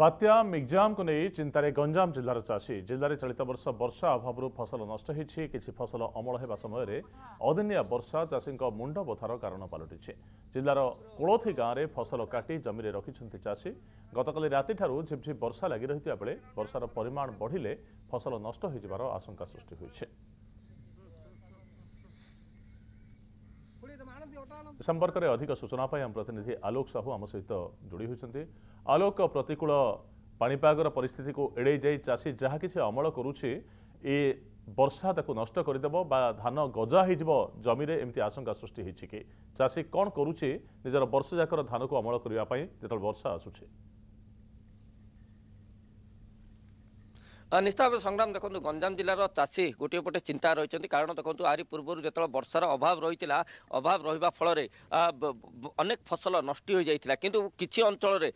ବାତ୍ୟା ମିଗଜାମକୁ ନେଇ ଚିନ୍ତାରେ ଗଞ୍ଜାମ ଜିଲ୍ଲାର ଚାଷୀ ଜିଲ୍ଲାରେ ଚଳିତ ବର୍ଷ ବର୍ଷା ଅଭାବରୁ ଫସଲ ନଷ୍ଟ ହୋଇଛି କିଛି ଫସଲ ଅମଳ ହେବା ସମୟରେ ଅଦିନିଆ ବର୍ଷା ଚାଷୀଙ୍କ ମୁଣ୍ଡ ବଥାର କାରଣ ପାଲଟିଛି ଜିଲ୍ଲାର କୋଳଥି ଗାଁରେ ଫସଲ କାଟି ଜମିରେ ରଖିଛନ୍ତି ଚାଷୀ ଗତକାଲି ରାତିଠାରୁ ଝିପ୍ଝିପ୍ ବର୍ଷା ଲାଗି ରହିଥିବା ବେଳେ ବର୍ଷାର ପରିମାଣ ବଢ଼ିଲେ ଫସଲ ନଷ୍ଟ ହୋଇଯିବାର ଆଶଙ୍କା ସୃଷ୍ଟି ହୋଇଛି ସମ୍ପର୍କରେ ଅଧିକ ସୂଚନା ପାଇଁ ଆମ ପ୍ରତିନିଧି ଆଲୋକ ସାହୁ ଆମ ସହିତ ଯୋଡ଼ି ହୋଇଛନ୍ତି ଆଲୋକ ପ୍ରତିକୂଳ ପାଣିପାଗର ପରିସ୍ଥିତିକୁ ଏଡ଼େଇ ଯାଇ ଚାଷୀ ଯାହା କିଛି ଅମଳ କରୁଛି ଏ ବର୍ଷା ତାକୁ ନଷ୍ଟ କରିଦେବ ବା ଧାନ ଗଜା ହୋଇଯିବ ଜମିରେ ଏମିତି ଆଶଙ୍କା ସୃଷ୍ଟି ହୋଇଛି କି ଚାଷୀ କ'ଣ କରୁଛି ନିଜର ବର୍ଷଯାକର ଧାନକୁ ଅମଳ କରିବା ପାଇଁ ଯେତେବେଳେ ବର୍ଷା ଆସୁଛି নিশ্চিত ভাବେ ସଂଗ୍ରାମ ଦେଖନ୍ତୁ ଗଞ୍ଜାମ ଜିଲ୍ଲାର ଚାଷୀ ଗୋଟିଏ ପଟେ ଚିନ୍ତା ରହିଛନ୍ତି କାରଣ ଦେଖନ୍ତୁ ଆରି ପୂର୍ବରୁ ଯେତେବେଳେ ବର୍ଷାର ଅଭାବ ରହିଥିଲା ଅଭାବ ରହିବା ଫଳରେ ଅନେକ ଫସଲ ନଷ୍ଟ ହୋଇଯାଇଥିଲା କିନ୍ତୁ କିଛି ଅଞ୍ଚଳରେ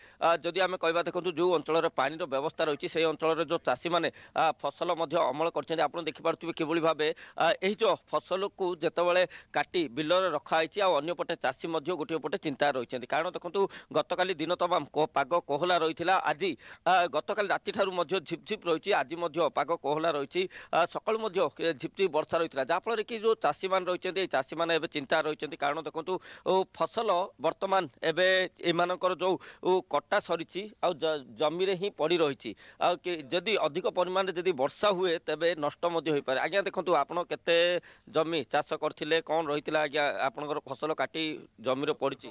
ଯଦି ଆମେ କହିବା ଦେଖନ୍ତୁ ଯେଉଁ ଅଞ୍ଚଳରେ ପାଣିର ବ୍ୟବସ୍ଥା ରହିଛି ସେହି ଅଞ୍ଚଳରେ ଯେଉଁ ଚାଷୀମାନେ ଫସଲ ମଧ୍ୟ ଅମଳ କରିଛନ୍ତି ଆପଣ ଦେଖିପାରୁଥିବେ କିଭଳି ଭାବେ ଏହି ଯେଉଁ ଫସଲକୁ ଯେତେବେଳେ କାଟି ବିଲରେ ରଖାହେଇଛି ଆଉ ଅନ୍ୟପଟେ ଚାଷୀ ମଧ୍ୟ ଗୋଟିଏ ପଟେ ଚିନ୍ତା ରହିଛନ୍ତି କାରଣ ଦେଖନ୍ତୁ ଗତକାଲି ଦିନ ତମାମ ପାଗ କୋହଲା ରହିଥିଲା ଆଜି ଗତକାଲି ରାତିଠାରୁ ମଧ୍ୟ ଝିପଝିପ ରହିଛି আজ পাগ কোহলা রয়েছে সকাল ঝিপঝিপ বর্ষা রয়েছে যাফলে কি যে চাষী মানে রয়েছেন এই চাষী মানে এবে চিন্তা রয়েছেন কারণ দেখুন ফসল বর্তমান এবে এমানকর যে কটা সরিছি আমিরে হি পড়ি রয়েছে যদি অধিক পরিমাণে যদি বর্ষা হুয়ে তেবে নষ্ট হয়ে পড়ে আজ্ঞা দেখুন আপনার কেতে জমি চাষ করলে কম রয়েছে আজ্ঞা আপনার ফসল কাটি জমিরে পড়ছে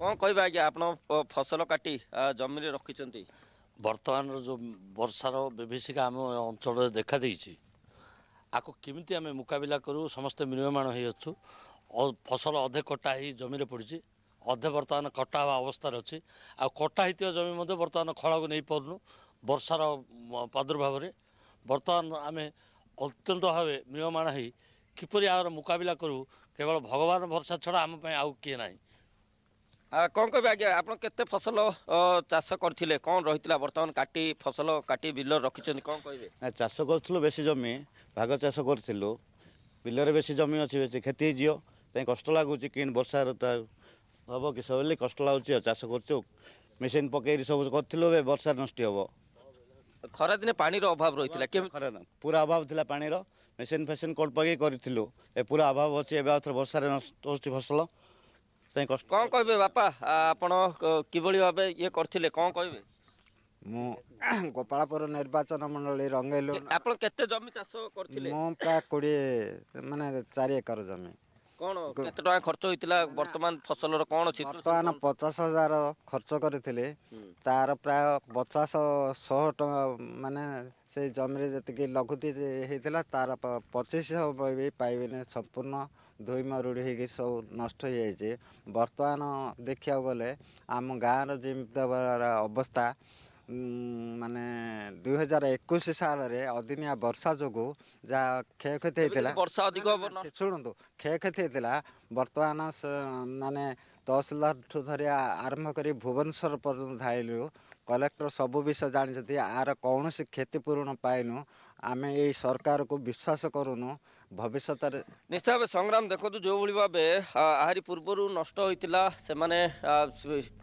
কম কহবে আজ্ঞা আপনার ফসল কাটি জমিরে রক্ষিছেন ବର୍ତ୍ତମାନର ଯେଉଁ ବର୍ଷାର ବିଭୀଷିକା ଆମ ଅଞ୍ଚଳରେ ଦେଖାଦେଇଛି ଆକୁ କେମିତି ଆମେ ମୁକାବିଲା କରୁ ସମସ୍ତେ ମିନିମମାଣ ହୋଇଅଛୁ ଫସଲ ଅଧେ କଟା ହେଇ ଜମିରେ ପଡ଼ିଛି ଅଧେ ବର୍ତ୍ତମାନ କଟା ହେବା ଅବସ୍ଥାରେ ଅଛି ଆଉ କଟା ହୋଇଥିବା ଜମି ମଧ୍ୟ ବର୍ତ୍ତମାନ ଖଳକୁ ନେଇପାରୁନୁ ବର୍ଷାର ପ୍ରାଦୁର୍ଭାବରେ ବର୍ତ୍ତମାନ ଆମେ ଅତ୍ୟନ୍ତ ଭାବେ ମିନିମମାଣ ହୋଇ କିପରି ଆର ମୁକାବିଲା କରୁ କେବଳ ଭଗବାନ ଭରସା ଛଡ଼ା ଆମ ପାଇଁ ଆଉ କିଏ ନାହିଁ କ'ଣ କହିବେ ଆଜ୍ଞା ଆପଣ କେତେ ଫସଲ ଚାଷ କରିଥିଲେ କ'ଣ ରହିଥିଲା ବର୍ତ୍ତମାନ କାଟି ଫସଲ କାଟି ବିଲ ରଖିଛନ୍ତି କ'ଣ କହିବେ ଚାଷ କରୁଥିଲୁ ବେଶୀ ଜମି ଭାଗ ଚାଷ କରିଥିଲୁ ବିଲରେ ବେଶୀ ଜମି ଅଛି ବେଶୀ କ୍ଷତି ହେଇଯିବ ତାଇଁ କଷ୍ଟ ଲାଗୁଛି କିନ୍ ବର୍ଷା ହେବ କି ସବୁ ବୋଲି କଷ୍ଟ ଲାଗୁଛି ଆଉ ଚାଷ କରୁଛୁ ମେସିନ୍ ପକେଇକି ସବୁ କରିଥିଲୁ ଏବେ ବର୍ଷା ନଷ୍ଟ ହେବ ଖରାଦିନେ ପାଣିର ଅଭାବ ରହିଥିଲା ଖରା ପୁରା ଅଭାବ ଥିଲା ପାଣିର ମେସିନ୍ ଫେସିନ୍ କୋଡ଼ ପକେଇ କରିଥିଲୁ ଏ ପୁରା ଅଭାବ ଅଛି ଏବେ ଆଉ ଥରେ ବର୍ଷାରେ ନଷ୍ଟ ହେଉଛି ଫସଲ ଯାଇ କଷ୍ଟ କ'ଣ କହିବେ ବାପା ଆପଣ କିଭଳି ଭାବେ ଇଏ କରିଥିଲେ କ'ଣ କହିବେ ମୁଁ ଗୋପାଳପୁର ନିର୍ବାଚନ ମଣ୍ଡଳୀ ରଙ୍ଗେଇଲୁ ଆପଣ କେତେ ଜମି ଚାଷ କରିଥିଲେ ମୁଁ ପ୍ରାୟ କୋଡ଼ିଏ ମାନେ ଚାରି ଏକର ଜମି କଣ କେତେ ଟଙ୍କା ଖର୍ଚ୍ଚ ହେଇଥିଲା ବର୍ତ୍ତମାନ ଫସଲର କଣ ଅଛି ବର୍ତ୍ତମାନ ପଚାଶ ହଜାର ଖର୍ଚ୍ଚ କରିଥିଲେ ତାର ପ୍ରାୟ ପଚାଶ ଶହ ଟଙ୍କା ମାନେ ସେ ଜମିରେ ଯେତିକି ଲଘୁତି ହେଇଥିଲା ତାର ପଚିଶ ବି ପାଇବେନି ସମ୍ପୂର୍ଣ୍ଣ ଧୋଇ ମରୁଡ଼ି ହେଇକି ସବୁ ନଷ୍ଟ ହେଇଯାଇଛି ବର୍ତ୍ତମାନ ଦେଖିବାକୁ ଗଲେ ଆମ ଗାଁର ଯେମିତି ଅବସ୍ଥା ମାନେ ଦୁଇ ହଜାର ଏକୋଇଶ ସାଲରେ ଅଦିନିଆ ବର୍ଷା ଯୋଗୁଁ ଯାହା କ୍ଷୟକ୍ଷତି ହେଇଥିଲା ବର୍ଷା ଅଧିକ ଶୁଣନ୍ତୁ କ୍ଷୟକ୍ଷତି ହେଇଥିଲା ବର୍ତ୍ତମାନ ମାନେ ତହସିଲଦାରଠୁ ଧରି ଆରମ୍ଭ କରି ଭୁବନେଶ୍ୱର ପର୍ଯ୍ୟନ୍ତ ଧାଇଁଲୁ କଲେକ୍ଟର ସବୁ ବିଷୟ ଜାଣିଛନ୍ତି ଆର କୌଣସି କ୍ଷତିପୂରଣ ପାଇନୁ ଆମେ ଏଇ ସରକାରକୁ ବିଶ୍ୱାସ କରୁନୁ ଭବିଷ୍ୟତରେ ନିଶ୍ଚିତ ଭାବେ ସଂଗ୍ରାମ ଦେଖନ୍ତୁ ଯେଉଁଭଳି ଭାବେ ଆହୁରି ପୂର୍ବରୁ ନଷ୍ଟ ହୋଇଥିଲା ସେମାନେ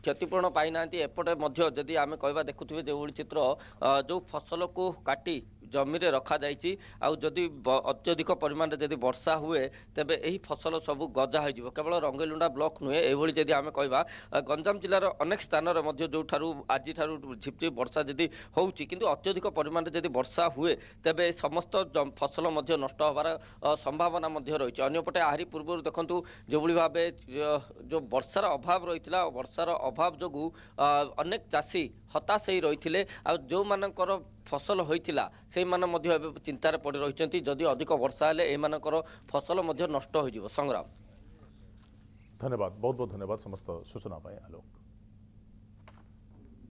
କ୍ଷତିପୂରଣ ପାଇନାହାନ୍ତି ଏପଟେ ମଧ୍ୟ ଯଦି ଆମେ କହିବା ଦେଖୁଥିବେ ଯେଉଁଭଳି ଚିତ୍ର ଯେଉଁ ଫସଲକୁ କାଟି ଜମିରେ ରଖାଯାଇଛି ଆଉ ଯଦି ଅତ୍ୟଧିକ ପରିମାଣରେ ଯଦି ବର୍ଷା ହୁଏ ତେବେ ଏହି ଫସଲ ସବୁ ଗଜା ହୋଇଯିବ କେବଳ ରଙ୍ଗେଲୁଣ୍ଡା ବ୍ଲକ୍ ନୁହେଁ ଏଭଳି ଯଦି ଆମେ କହିବା ଗଞ୍ଜାମ ଜିଲ୍ଲାର ଅନେକ ସ୍ଥାନରେ ମଧ୍ୟ ଯେଉଁଠାରୁ ଆଜିଠାରୁ ଝିପଝିପ ବର୍ଷା ଯଦି ହେଉଛି କିନ୍ତୁ ଅତ୍ୟଧିକ ପରିମାଣରେ ଯଦି ବର୍ଷା ହୁଏ ତେବେ ସମସ୍ତ ଫସଲ ମଧ୍ୟ ନଷ୍ଟ ହେବାର ସମ୍ଭାବନା ମଧ୍ୟ ରହିଛି ଅନ୍ୟପଟେ ଆହୁରି ପୂର୍ବରୁ ଦେଖନ୍ତୁ ଯେଉଁଭଳି ଭାବେ ଯେଉଁ ବର୍ଷାର ଅଭାବ ରହିଥିଲା ବର୍ଷାର ଅଭାବ ଯୋଗୁଁ ଅନେକ ଚାଷୀ ହତାଶ ହେଇ ରହିଥିଲେ ଆଉ ଯେଉଁମାନଙ୍କର ଫସଲ ହୋଇଥିଲା ସେଇମାନେ ମଧ୍ୟ ଏବେ ଚିନ୍ତାରେ ପଡ଼ି ରହିଛନ୍ତି ଯଦି ଅଧିକ ବର୍ଷା ହେଲେ ଏମାନଙ୍କର ଫସଲ ମଧ୍ୟ ନଷ୍ଟ ହୋଇଯିବ ସଂଗ୍ରାମ ଧନ୍ୟବାଦ ବହୁତ ବହୁତ ଧନ୍ୟବାଦ ସମସ୍ତ ସୂଚନା ପାଇଁ ଆଲୋକ